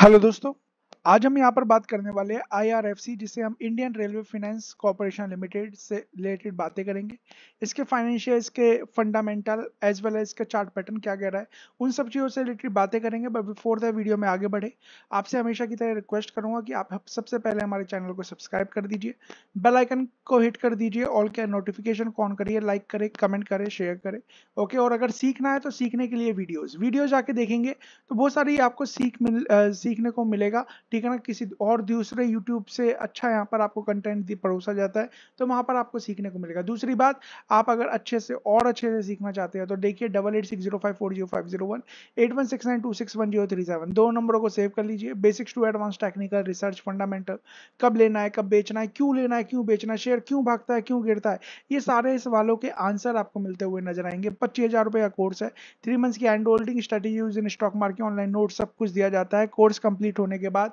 hello दोस्तों आज हम यहाँ पर बात करने वाले हैं सी जिसे हम Indian railway finance corporation limited से रिलेटेड बातें करेंगे इसके फाइनेंशियल इसके फंडामेंटल एज वेल एज इसका चार्ट पैटर्न क्या कह रहा है उन सब चीज़ों से रिलेटेड बातें करेंगे बट बिफोर द वीडियो में आगे बढ़े आपसे हमेशा की तरह रिक्वेस्ट करूँगा कि आप सबसे पहले हमारे चैनल को सब्सक्राइब कर दीजिए बेलाइकन को हिट कर दीजिए ऑल के नोटिफिकेशन ऑन करिए लाइक करें कमेंट करें शेयर करें ओके और अगर सीखना है तो सीखने के लिए वीडियोज़ वीडियो जाके देखेंगे तो बहुत सारी आपको सीख मिल सीखने को मिलेगा ठीक है ना किसी और दूसरे यूट्यूब से अच्छा यहाँ पर आपको कंटेंट परोसा जाता है तो वहाँ पर आपको सीखने को मिलेगा दूसरी बात आप अगर अच्छे से और अच्छे से सीखना चाहते हैं तो देखिए double eight six zero five four zero five zero one eight one six nine two six one zero three seven दो नंबरों को सेव कर लीजिए basics to advance technical research fundamental कब लेना है कब बेचना है क्यों लेना है क्यों बेचना है शेयर क्यों भागता है क्यों गिरता है ये सारे सवालों के आंसर आपको मिलते हुए नजर आएंगे पच्चीस हज़ार रुपये का कोर्स है थ्री मंथ्स की and holding strategy in stock market online note सब कुछ दिया जाता है कोर्स कंप्लीट होने के बाद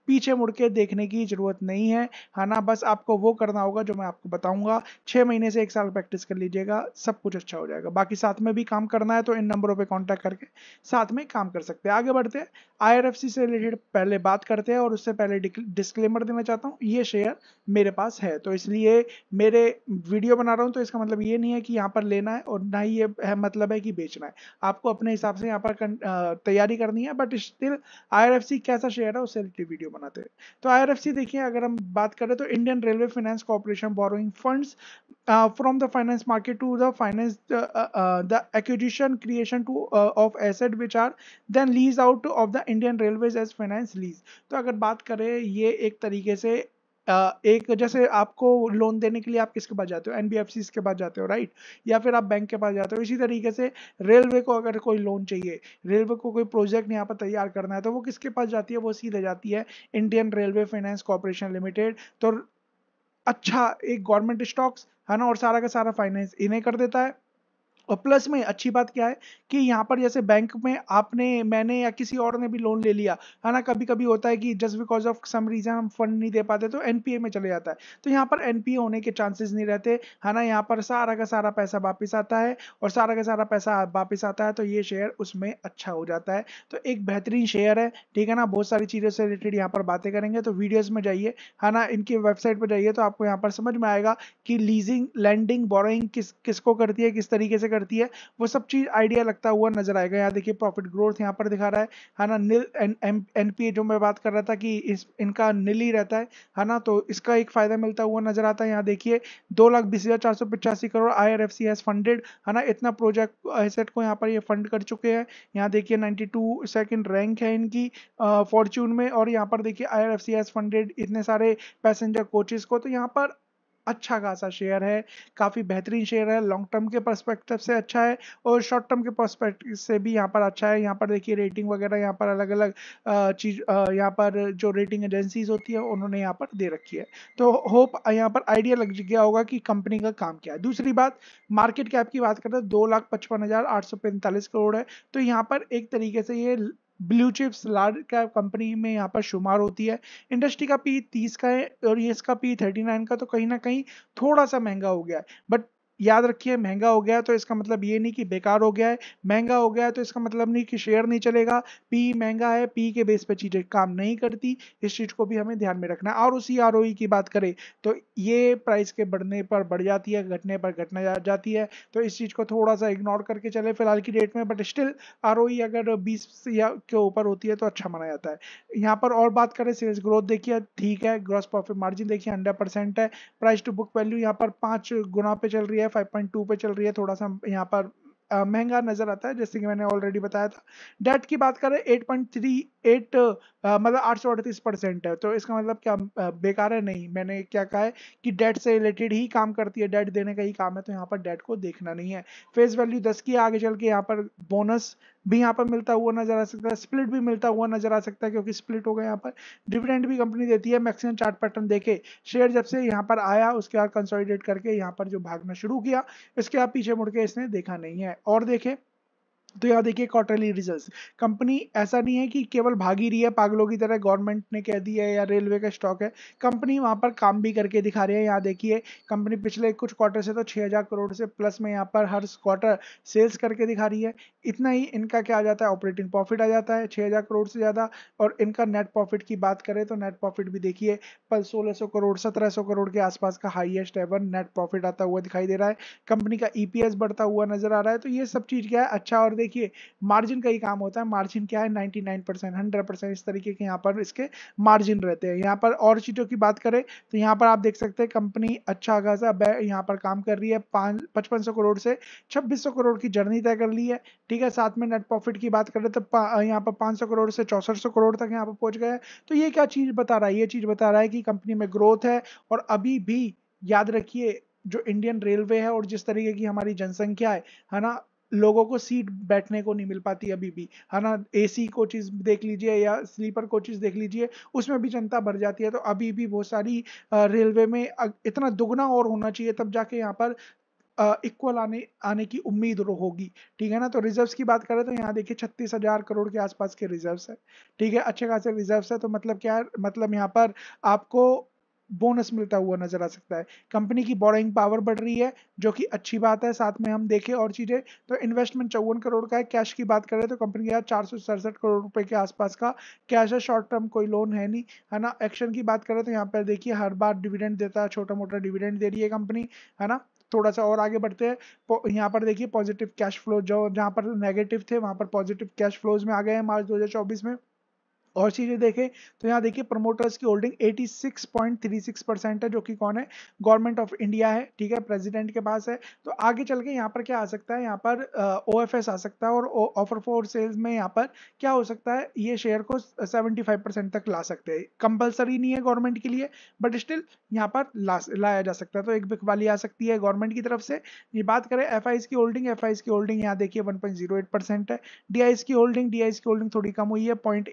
पीछे मुड़ के देखने की जरूरत नहीं है है हाँ ना बस आपको वो करना होगा जो मैं आपको बताऊंगा छः महीने से एक साल प्रैक्टिस कर लीजिएगा सब कुछ अच्छा हो जाएगा बाकी साथ में भी काम करना है तो इन नंबरों पर कॉन्टैक्ट करके साथ में काम कर सकते हैं आगे बढ़ते हैं आई से रिलेटेड पहले बात करते हैं और उससे पहले डिस्क्लेमर देना चाहता हूँ ये शेयर मेरे पास है तो इसलिए मेरे वीडियो बना रहा हूँ तो इसका मतलब ये नहीं है कि यहाँ पर लेना है और ना ही ये है मतलब है कि बेचना है आपको अपने हिसाब से यहाँ पर तैयारी करनी है बट स्टिल आई कैसा शेयर है उससे रिलेटेड वीडियो वीडियो बनाते हैं तो आई देखिए अगर हम बात करें तो Indian railway finance corporation borrowing funds from the finance market to the finance the acquisition creation to of asset which are then lease out of the Indian railways as finance lease तो अगर बात करें ये एक तरीके से एक जैसे आपको लोन देने के लिए आप किसके पास जाते हो एन के पास जाते हो राइट या फिर आप बैंक के पास जाते हो इसी तरीके से रेलवे को अगर कोई लोन चाहिए रेलवे को कोई प्रोजेक्ट यहाँ पर तैयार करना है तो वो किसके पास जाती है वो सीधे जाती है Indian railway finance corporation limited तो अच्छा एक गवर्नमेंट स्टॉक्स है ना और सारा का सारा फाइनेंस इन्हें कर देता है और प्लस में अच्छी बात क्या है कि यहाँ पर जैसे बैंक में आपने मैंने या किसी और ने भी लोन ले लिया है ना कभी कभी होता है कि just because of some reason हम फंड नहीं दे पाते तो एनपीए में चले जाता है तो यहाँ पर एनपीए होने के चांसेस नहीं रहते है ना यहाँ पर सारा का सारा पैसा वापस आता है और सारा का सारा पैसा वापस आता है तो ये शेयर उसमें अच्छा हो जाता है तो एक बेहतरीन शेयर है ठीक है ना बहुत सारी चीज़ों से रिलेटेड यहाँ पर बातें करेंगे तो वीडियोज में जाइए है ना इनकी वेबसाइट पर जाइए तो आपको यहाँ पर समझ में आएगा कि लीजिंग लैंडिंग बोरोइंग किस किसको करती है किस तरीके से करती करती है वो सब चीज आइडिया लगता हुआ नजर आएगा यहाँ देखिए प्रॉफिट ग्रोथ यहाँ पर दिखा रहा है है हाँ ना नील एनपीए जो मैं बात कर रहा था कि इस इनका नील ही रहता है है हाँ ना तो इसका एक फायदा मिलता हुआ नजर आता है यहाँ देखिए दो लाख बीस हजार चार सौ पिचासी crore I R F C has funded है ना इतना प्रोजेक्ट एसेट को यहाँ पर ये फंड कर चुके हैं यहाँ देखिए नाइन्टी टू सेकेंड रैंक है इनकी फॉर्चून में और यहाँ पर देखिए I R F C has funded इतने सारे पैसेंजर कोचेज को तो यहाँ पर अच्छा खासा शेयर है काफ़ी बेहतरीन शेयर है लॉन्ग टर्म के परस्पेक्टिव से अच्छा है और शॉर्ट टर्म के परस्पेक्टिव से भी यहाँ पर अच्छा है यहाँ पर देखिए रेटिंग वगैरह यहाँ पर अलग अलग चीज यहाँ पर जो रेटिंग एजेंसीज होती है उन्होंने यहाँ पर दे रखी है तो होप यहाँ पर आइडिया लग गया होगा कि कंपनी का काम क्या है दूसरी बात मार्केट कैप की बात करते हैं तो दो लाख पचपन हजार आठ सौ पैंतालीस करोड़ है तो यहाँ पर एक तरीके से ये blue chips large cap company में यहाँ पर शुमार होती है इंडस्ट्री का पी तीस का है और ये इसका पी थर्टी नाइन का तो कहीं ना कहीं थोड़ा सा महंगा हो गया है बट याद रखिए महंगा हो गया तो इसका मतलब ये नहीं कि बेकार हो गया है महंगा हो गया है तो इसका मतलब नहीं कि शेयर नहीं चलेगा पी महंगा है पी के बेस पर चीज़ें काम नहीं करती इस चीज़ को भी हमें ध्यान में रखना है और उसी आर की बात करें तो ये प्राइस के बढ़ने पर बढ़ जाती है घटने पर घटना जा, जाती है तो इस चीज़ को थोड़ा सा इग्नोर करके चले फिलहाल की डेट में बट स्टिल आर अगर बीस या के ऊपर होती है तो अच्छा माना जाता है यहाँ पर और बात करें सेल्स ग्रोथ देखिए ठीक है ग्रॉस प्रॉफिट मार्जिन देखिए हंड्रेड परसेंट है प्राइस टू बुक वैल्यू यहाँ पर पाँच गुना पे चल रही है 5.2 पे चल रही है थोड़ा सा यहाँ पर महंगा नजर आता है जैसे कि मैंने ऑलरेडी बताया था डेट की बात करें 8.38 uh, मतलब आठ परसेंट है तो इसका मतलब क्या बेकार है नहीं मैंने क्या कहा है कि डेट से रिलेटेड ही काम करती है डेट देने का ही काम है तो यहाँ पर डेट को देखना नहीं है फेस वैल्यू दस की आगे चल के यहाँ पर बोनस भी यहाँ पर मिलता हुआ नजर आ सकता है स्प्लिट भी मिलता हुआ नजर आ सकता है क्योंकि स्प्लिट हो गया यहाँ पर डिविडेंड भी कंपनी देती है मैक्सिमम चार्ट पैटर्न देखे शेयर जब से यहाँ पर आया उसके बाद कंसोलिडेट करके यहाँ पर जो भागना शुरू किया इसके बाद पीछे मुड़के इसने देखा नहीं है और देखे तो यहाँ देखिए क्वार्टरली रिजल्ट्स कंपनी ऐसा नहीं है कि केवल भागी रही है पागलों की तरह गवर्नमेंट ने कह दिया है या रेलवे का स्टॉक है कंपनी वहाँ पर काम भी करके दिखा रही है यहाँ देखिए कंपनी पिछले कुछ क्वार्टर से तो 6000 करोड़ से प्लस में यहाँ पर हर क्वार्टर सेल्स करके दिखा रही है इतना ही इनका क्या आ जाता है ऑपरेटिंग प्रॉफिट आ जाता है छः करोड़ से ज़्यादा और इनका नेट प्रॉफिट की बात करें तो नेट प्रॉफिट भी देखिए पल सोलह करोड़ सत्रह करोड़ के आसपास का हाइएस्ट एवर नेट प्रॉफिट आता हुआ दिखाई दे रहा है कंपनी का ई e बढ़ता हुआ नजर आ रहा है तो ये सब चीज़ क्या है अच्छा और देखिए मार्जिन का ही काम होता है मार्जिन क्या है 99 परसेंट हंड्रेड परसेंट इस तरीके के यहाँ पर इसके मार्जिन रहते हैं यहाँ पर और चीज़ों की बात करें तो यहाँ पर आप देख सकते हैं कंपनी अच्छा खासा यहाँ पर काम कर रही है पाँच करोड़ से छब्बीस करोड़ की जर्नी तय कर ली है ठीक है साथ में नेट प्रॉफिट की बात करें तो यहाँ पर पाँच करोड़ से चौंसठ करोड़ तक यहाँ पर पहुँच गया तो ये क्या चीज़ बता रहा है ये चीज़ बता रहा है कि कंपनी में ग्रोथ है और अभी भी याद रखिए जो इंडियन रेलवे है और जिस तरीके की हमारी जनसंख्या है है ना लोगों को सीट बैठने को नहीं मिल पाती अभी भी है ना एसी कोचेज देख लीजिए या स्लीपर कोचेज देख लीजिए उसमें भी जनता भर जाती है तो अभी भी बहुत सारी रेलवे में इतना दुगना और होना चाहिए तब जाके यहाँ पर इक्वल आने आने की उम्मीद होगी ठीक है ना तो रिजर्व्स की बात करें तो यहाँ देखिए छत्तीस हजार करोड़ के आसपास के रिजर्व्स है ठीक है अच्छे खासे रिजर्व्स है तो मतलब क्या है मतलब यहाँ पर आपको बोनस मिलता हुआ नजर आ सकता है कंपनी की बोरोइंग पावर बढ़ रही है जो कि अच्छी बात है साथ में हम देखें और चीज़ें तो इन्वेस्टमेंट चौवन करोड़ का है कैश की बात करें तो कंपनी के चार सौ सड़सठ करोड़ रुपए के आसपास का कैश है शॉर्ट टर्म कोई लोन है नहीं है ना एक्शन की बात करें तो यहाँ पर देखिए हर बार डिविडेंड देता है छोटा मोटा डिविडेंड दे रही है कंपनी है ना थोड़ा सा और आगे बढ़ते हैं यहाँ पर देखिए पॉजिटिव कैश फ्लो जो जहाँ पर नेगेटिव थे वहाँ पर पॉजिटिव कैश फ्लोज में आ गए हैं मार्च 2024 में और चीज़ें देखें तो यहाँ देखिए प्रमोटर्स की होल्डिंग 86.36 परसेंट है जो कि कौन है गवर्नमेंट ऑफ इंडिया है ठीक है प्रेसिडेंट के पास है तो आगे चल के यहाँ पर क्या आ सकता है यहाँ पर ओ uh, आ सकता है और ऑफर फॉर सेल्स में यहाँ पर क्या हो सकता है ये शेयर को 75 परसेंट तक ला सकते हैं कंपलसरी नहीं है गवर्नमेंट के लिए बट स्टिल यहाँ पर ला, लाया जा सकता है तो एक बिकवाली आ सकती है गवर्नमेंट की तरफ से ये बात करें एफ की होल्डिंग एफ की होल्डिंग यहाँ देखिए वन है डी की होल्डिंग डी की होल्डिंग थोड़ी कम हुई है पॉइंट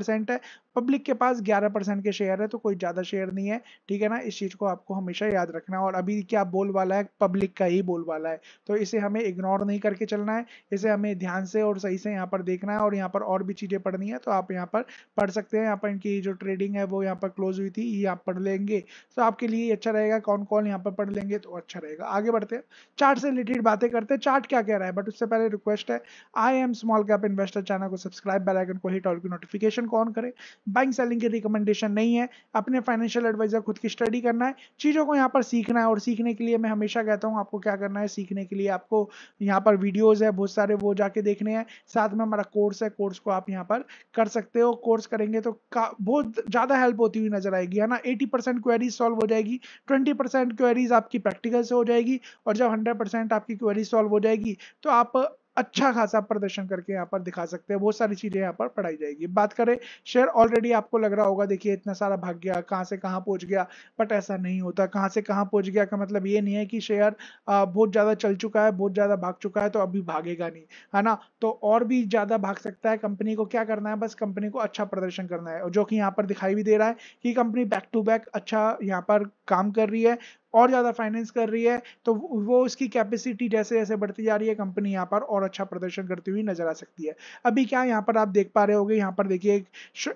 परसेंट है पब्लिक के पास ग्यारह परसेंट के शेयर है तो कोई ज़्यादा शेयर नहीं है ठीक है ना इस चीज़ को आपको हमेशा याद रखना है और अभी क्या बोलबाला है पब्लिक का ही बोलबाला है तो इसे हमें इग्नोर नहीं करके चलना है इसे हमें ध्यान से और सही से यहाँ पर देखना है और यहाँ पर और भी चीज़ें पढ़नी है तो आप यहाँ पर पढ़ सकते हैं यहाँ पर इनकी जो ट्रेडिंग है वो यहाँ पर क्लोज हुई थी ये आप पढ़ लेंगे तो आपके लिए अच्छा रहेगा कौन कौन यहाँ पर पढ़ लेंगे तो अच्छा रहेगा आगे बढ़ते हैं चार्ट से रिलेटेड बातें करते हैं चार्ट क्या कह रहा है बट उससे पहले रिक्वेस्ट है I am small cap investor channel को सब्सक्राइब बेलाइकन को हिट ऑल की नोटिफिकेशन कौन करे बाइंग सेलिंग की रिकमेंडेशन नहीं है अपने फाइनेंशियल एडवाइजर खुद की स्टडी करना है चीज़ों को यहाँ पर सीखना है और सीखने के लिए मैं हमेशा कहता हूँ आपको क्या करना है सीखने के लिए आपको यहाँ पर वीडियोज़ है बहुत सारे वो जाके देखने हैं साथ में हमारा कोर्स है कोर्स को आप यहाँ पर कर सकते हो कोर्स करेंगे तो बहुत ज़्यादा हेल्प होती हुई नजर आएगी है ना एटी परसेंट क्वेरीज सॉल्व हो जाएगी ट्वेंटी परसेंट क्वेरीज आपकी प्रैक्टिकल से हो जाएगी और जब हंड्रेड परसेंट आपकी क्वेरी सॉल्व हो जाएगी तो आप अच्छा खासा प्रदर्शन करके यहाँ पर दिखा सकते हैं वो सारी चीजें यहाँ पर पढ़ाई जाएगी बात करें शेयर ऑलरेडी आपको लग रहा होगा देखिए इतना सारा भाग गया कहाँ से कहाँ पहुंच गया बट ऐसा नहीं होता कहाँ से कहाँ पहुंच गया का मतलब ये नहीं है कि शेयर बहुत ज्यादा चल चुका है बहुत ज्यादा भाग चुका है तो अभी भागेगा नहीं है ना तो और भी ज्यादा भाग सकता है कंपनी को क्या करना है बस कंपनी को अच्छा प्रदर्शन करना है जो कि यहाँ पर दिखाई भी दे रहा है कि कंपनी बैक टू बैक अच्छा यहाँ पर काम कर रही है और ज़्यादा फाइनेंस कर रही है तो वो उसकी कैपेसिटी जैसे जैसे बढ़ती जा रही है कंपनी यहाँ पर और अच्छा प्रदर्शन करती हुई नजर आ सकती है अभी क्या यहाँ पर आप देख पा रहे होगे यहाँ पर देखिए एक,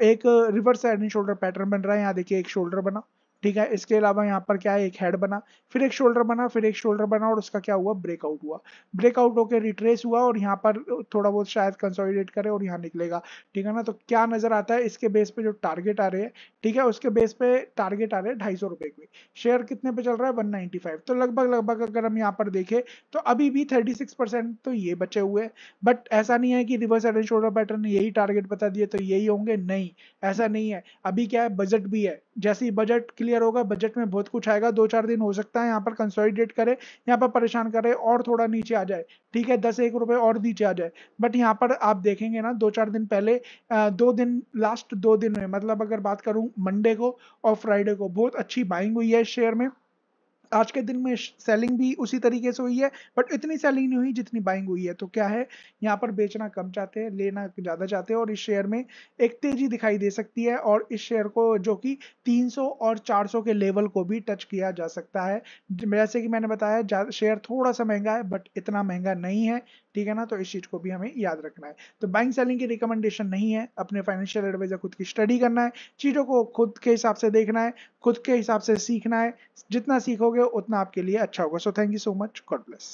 एक reverse side and shoulder pattern बन रहा है यहाँ देखिए एक शोल्डर बना ठीक है इसके अलावा यहाँ पर क्या है एक हेड बना फिर एक शोल्डर बना फिर एक शोल्डर बना और उसका क्या हुआ ब्रेकआउट हुआ ब्रेकआउट होकर रिट्रेस हुआ और यहाँ पर थोड़ा बहुत शायद कंसोलिडेट करे और यहाँ निकलेगा ठीक है ना तो क्या नजर आता है इसके बेस पे जो टारगेट आ रहे हैं ठीक है उसके बेस पे टारगेट आ रहे हैं ढाई सौ रुपए के शेयर कितने पे चल रहा है फाइव तो लगभग लगभग अगर हम यहाँ पर देखें तो अभी भी सिक्स परसेंट तो ये बचे हुए बट ऐसा नहीं है कि reverse head and shoulder pattern ने यही टारगेट बता दिए तो यही होंगे नहीं ऐसा नहीं है अभी क्या है बजट भी है जैसे ही बजट क्लियर क्लियर होगा बजट में बहुत कुछ आएगा दो चार दिन हो सकता है यहाँ पर कंसोलिडेट करे यहाँ पर परेशान करे और थोड़ा नीचे आ जाए ठीक है दस एक रुपए और नीचे आ जाए बट यहाँ पर आप देखेंगे ना दो चार दिन पहले दो दिन लास्ट दो दिन में मतलब अगर बात करूँ मंडे को और फ्राइडे को बहुत अच्छी बाइंग हुई है शेयर में आज के दिन में सेलिंग भी उसी तरीके से हुई है बट इतनी सेलिंग नहीं हुई जितनी बाइंग हुई है तो क्या है यहाँ पर बेचना कम चाहते हैं लेना ज़्यादा चाहते हैं और इस शेयर में एक तेज़ी दिखाई दे सकती है और इस शेयर को जो कि 300 और 400 के लेवल को भी टच किया जा सकता है जैसे कि मैंने बताया शेयर थोड़ा सा महंगा है बट इतना महंगा नहीं है ठीक है ना तो इस चीज़ को भी हमें याद रखना है तो बाइंग सेलिंग की रिकमेंडेशन नहीं है अपने फाइनेंशियल एडवाइजर खुद की स्टडी करना है चीज़ों को खुद के हिसाब से देखना है खुद के हिसाब से सीखना है जितना सीखोगे हो उतना आपके लिए अच्छा होगा so thank you so much God bless